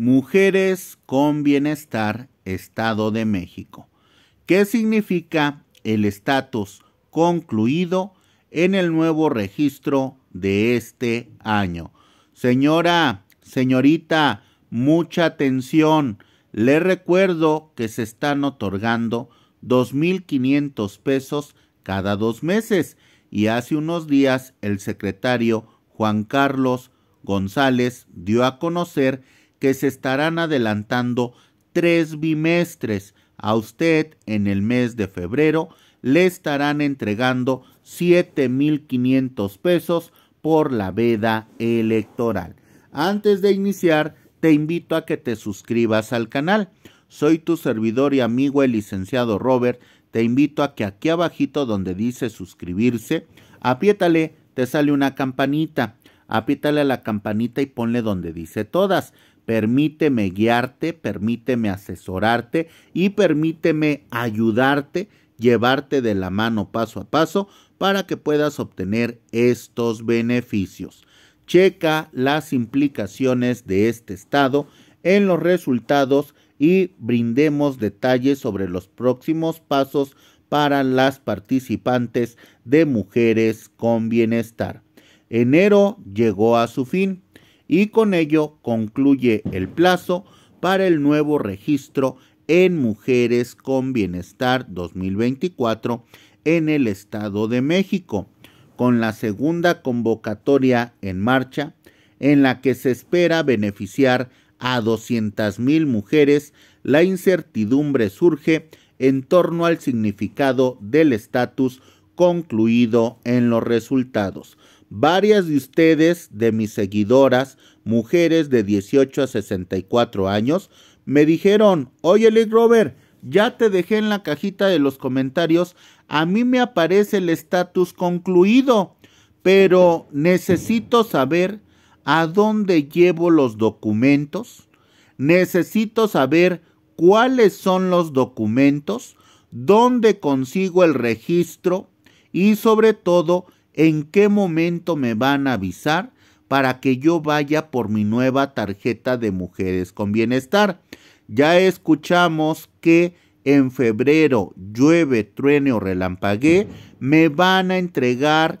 Mujeres con Bienestar, Estado de México. ¿Qué significa el estatus concluido en el nuevo registro de este año? Señora, señorita, mucha atención. Le recuerdo que se están otorgando 2.500 pesos cada dos meses y hace unos días el secretario Juan Carlos González dio a conocer que se estarán adelantando tres bimestres. A usted en el mes de febrero le estarán entregando 7.500 pesos por la veda electoral. Antes de iniciar, te invito a que te suscribas al canal. Soy tu servidor y amigo el licenciado Robert. Te invito a que aquí abajito donde dice suscribirse, apiétale, te sale una campanita. apítale a la campanita y ponle donde dice todas. Permíteme guiarte, permíteme asesorarte y permíteme ayudarte, llevarte de la mano paso a paso para que puedas obtener estos beneficios. Checa las implicaciones de este estado en los resultados y brindemos detalles sobre los próximos pasos para las participantes de Mujeres con Bienestar. Enero llegó a su fin y con ello concluye el plazo para el nuevo registro en Mujeres con Bienestar 2024 en el Estado de México, con la segunda convocatoria en marcha, en la que se espera beneficiar a mil mujeres, la incertidumbre surge en torno al significado del estatus concluido en los resultados. Varias de ustedes, de mis seguidoras, mujeres de 18 a 64 años, me dijeron, oye Lee Grover, ya te dejé en la cajita de los comentarios, a mí me aparece el estatus concluido, pero necesito saber a dónde llevo los documentos, necesito saber cuáles son los documentos, dónde consigo el registro y sobre todo, en qué momento me van a avisar para que yo vaya por mi nueva tarjeta de mujeres con bienestar. Ya escuchamos que en febrero llueve, truene o relampaguee, me van a entregar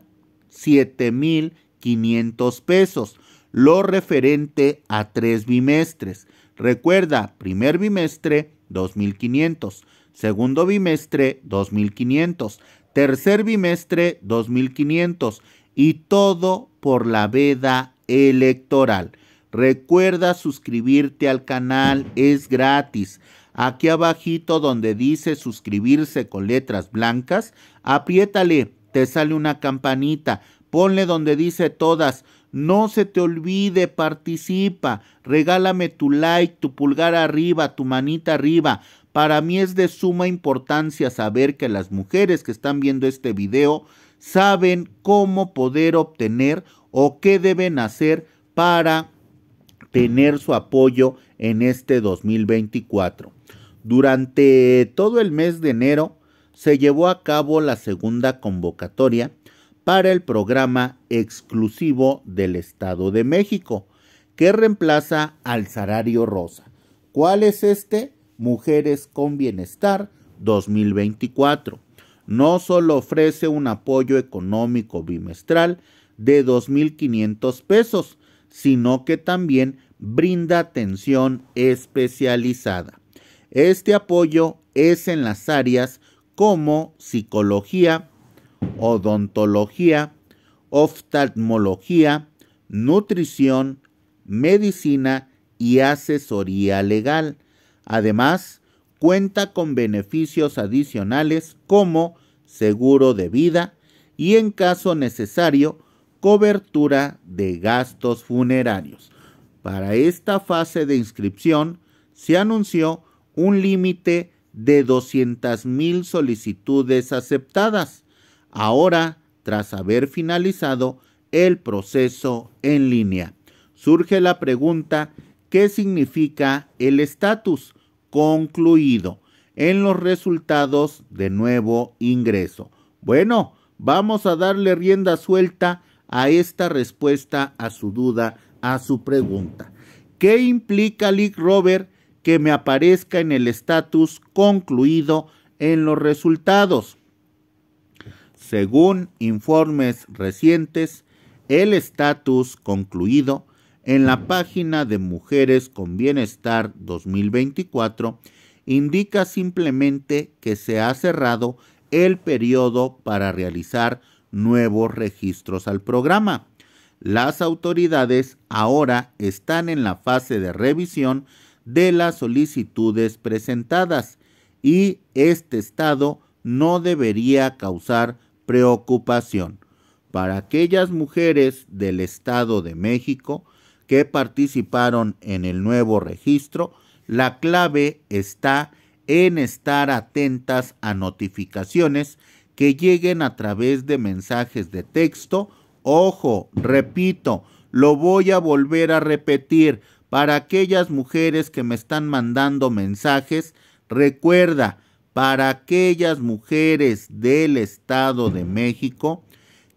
7.500 pesos, lo referente a tres bimestres. Recuerda, primer bimestre 2.500, segundo bimestre 2.500, tercer bimestre 2500 y todo por la veda electoral. Recuerda suscribirte al canal, es gratis. Aquí abajito donde dice suscribirse con letras blancas, apriétale, te sale una campanita, ponle donde dice todas. No se te olvide, participa, regálame tu like, tu pulgar arriba, tu manita arriba, para mí es de suma importancia saber que las mujeres que están viendo este video saben cómo poder obtener o qué deben hacer para tener su apoyo en este 2024. Durante todo el mes de enero se llevó a cabo la segunda convocatoria para el programa exclusivo del Estado de México, que reemplaza al salario rosa. ¿Cuál es este? Mujeres con Bienestar 2024. No solo ofrece un apoyo económico bimestral de 2.500 pesos, sino que también brinda atención especializada. Este apoyo es en las áreas como psicología, odontología, oftalmología, nutrición, medicina y asesoría legal Además, cuenta con beneficios adicionales como seguro de vida y, en caso necesario, cobertura de gastos funerarios. Para esta fase de inscripción se anunció un límite de 200.000 solicitudes aceptadas, ahora tras haber finalizado el proceso en línea. Surge la pregunta, ¿qué significa el estatus? concluido en los resultados de nuevo ingreso. Bueno, vamos a darle rienda suelta a esta respuesta a su duda, a su pregunta. ¿Qué implica Lick Robert que me aparezca en el estatus concluido en los resultados? Según informes recientes, el estatus concluido en la página de Mujeres con Bienestar 2024 indica simplemente que se ha cerrado el periodo para realizar nuevos registros al programa. Las autoridades ahora están en la fase de revisión de las solicitudes presentadas y este estado no debería causar preocupación. Para aquellas mujeres del Estado de México, que participaron en el nuevo registro, la clave está en estar atentas a notificaciones que lleguen a través de mensajes de texto. Ojo, repito, lo voy a volver a repetir para aquellas mujeres que me están mandando mensajes. Recuerda, para aquellas mujeres del Estado de México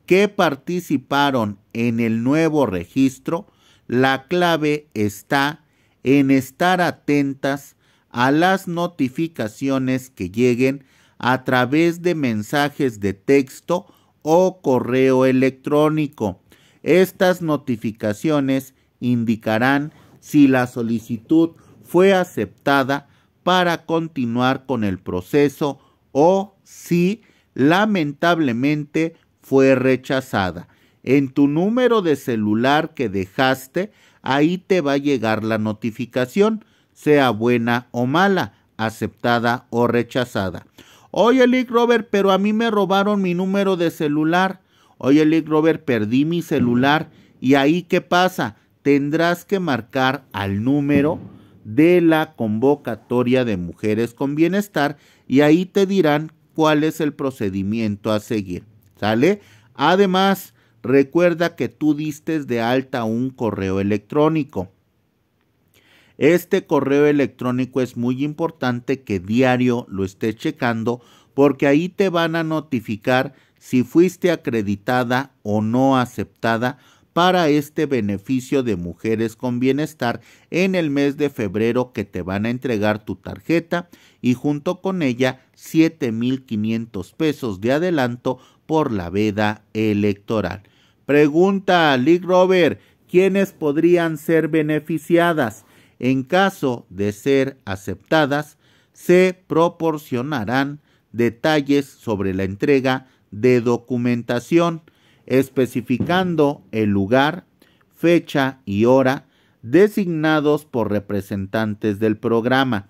que participaron en el nuevo registro, la clave está en estar atentas a las notificaciones que lleguen a través de mensajes de texto o correo electrónico. Estas notificaciones indicarán si la solicitud fue aceptada para continuar con el proceso o si lamentablemente fue rechazada. En tu número de celular que dejaste, ahí te va a llegar la notificación, sea buena o mala, aceptada o rechazada. Oye, Lick Robert, pero a mí me robaron mi número de celular. Oye, Lick Robert, perdí mi celular. ¿Y ahí qué pasa? Tendrás que marcar al número de la convocatoria de mujeres con bienestar y ahí te dirán cuál es el procedimiento a seguir. ¿Sale? Además, recuerda que tú diste de alta un correo electrónico. Este correo electrónico es muy importante que diario lo estés checando porque ahí te van a notificar si fuiste acreditada o no aceptada para este beneficio de mujeres con bienestar en el mes de febrero que te van a entregar tu tarjeta y junto con ella 7.500 pesos de adelanto por la veda electoral. Pregunta a Robert, ¿quiénes podrían ser beneficiadas? En caso de ser aceptadas, se proporcionarán detalles sobre la entrega de documentación, especificando el lugar, fecha y hora designados por representantes del programa.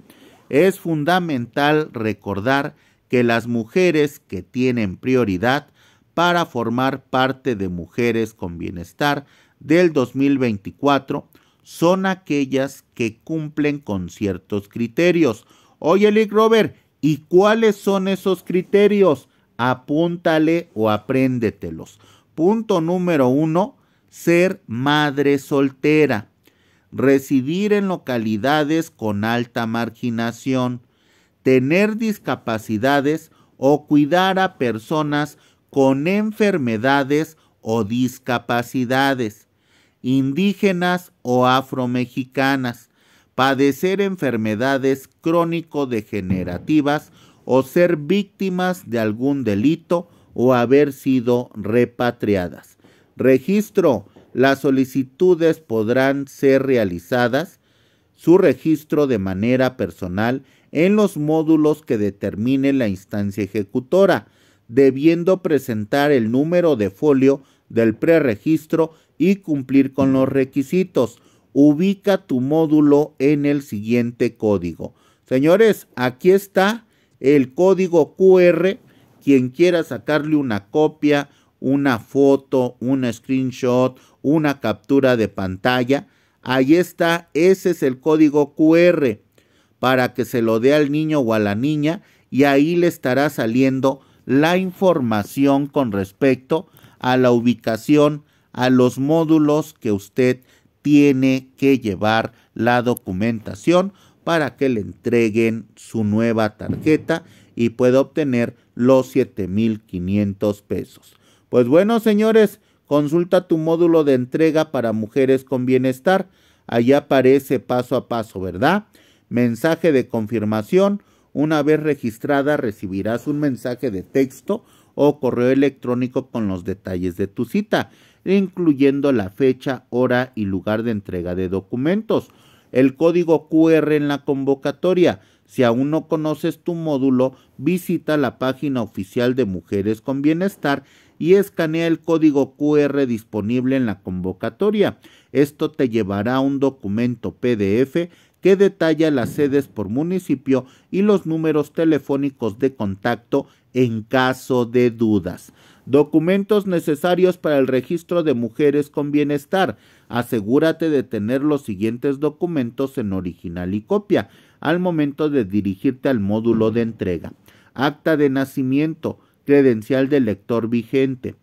Es fundamental recordar que las mujeres que tienen prioridad para formar parte de Mujeres con Bienestar del 2024 son aquellas que cumplen con ciertos criterios. Oye, Lick Robert, ¿y cuáles son esos criterios? Apúntale o apréndetelos. Punto número uno, ser madre soltera. Residir en localidades con alta marginación. Tener discapacidades o cuidar a personas con enfermedades o discapacidades, indígenas o afromexicanas, padecer enfermedades crónico-degenerativas o ser víctimas de algún delito o haber sido repatriadas. Registro. Las solicitudes podrán ser realizadas su registro de manera personal en los módulos que determine la instancia ejecutora debiendo presentar el número de folio del preregistro y cumplir con los requisitos. Ubica tu módulo en el siguiente código. Señores, aquí está el código QR. Quien quiera sacarle una copia, una foto, un screenshot, una captura de pantalla, ahí está, ese es el código QR para que se lo dé al niño o a la niña y ahí le estará saliendo la información con respecto a la ubicación, a los módulos que usted tiene que llevar la documentación para que le entreguen su nueva tarjeta y pueda obtener los 7500 pesos. Pues bueno, señores, consulta tu módulo de entrega para mujeres con bienestar. Allá aparece paso a paso, ¿verdad? Mensaje de confirmación una vez registrada recibirás un mensaje de texto o correo electrónico con los detalles de tu cita, incluyendo la fecha, hora y lugar de entrega de documentos. El código QR en la convocatoria. Si aún no conoces tu módulo, visita la página oficial de Mujeres con Bienestar y escanea el código QR disponible en la convocatoria. Esto te llevará a un documento PDF que detalla las sedes por municipio y los números telefónicos de contacto en caso de dudas. Documentos necesarios para el registro de mujeres con bienestar. Asegúrate de tener los siguientes documentos en original y copia al momento de dirigirte al módulo de entrega. Acta de nacimiento, credencial del lector vigente,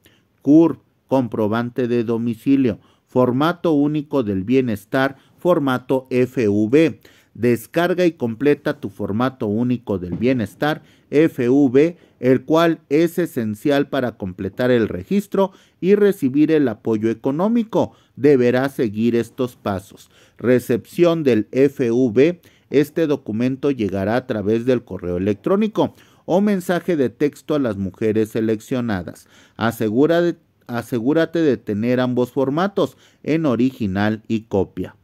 CUR, comprobante de domicilio, Formato Único del Bienestar, formato FV. Descarga y completa tu formato único del bienestar FV, el cual es esencial para completar el registro y recibir el apoyo económico. Deberás seguir estos pasos. Recepción del FV. Este documento llegará a través del correo electrónico o mensaje de texto a las mujeres seleccionadas. Asegúrate asegúrate de tener ambos formatos en original y copia.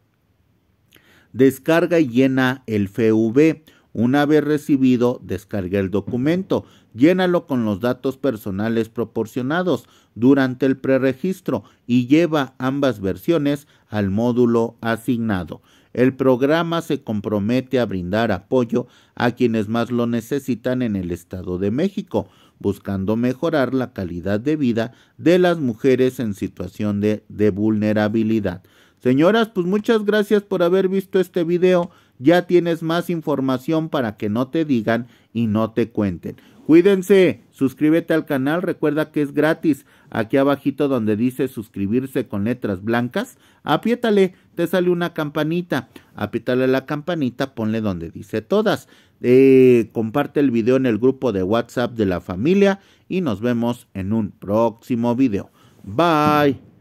Descarga y llena el FV. Una vez recibido, descarga el documento. Llénalo con los datos personales proporcionados durante el preregistro y lleva ambas versiones al módulo asignado. El programa se compromete a brindar apoyo a quienes más lo necesitan en el Estado de México buscando mejorar la calidad de vida de las mujeres en situación de, vulnerabilidad. Señoras, pues muchas gracias por haber visto este video ya tienes más información para que no te digan y no te cuenten. Cuídense, suscríbete al canal, recuerda que es gratis. Aquí abajito donde dice suscribirse con letras blancas, Apiétale. te sale una campanita. Apiétale la campanita, ponle donde dice todas. Eh, comparte el video en el grupo de WhatsApp de la familia y nos vemos en un próximo video. Bye.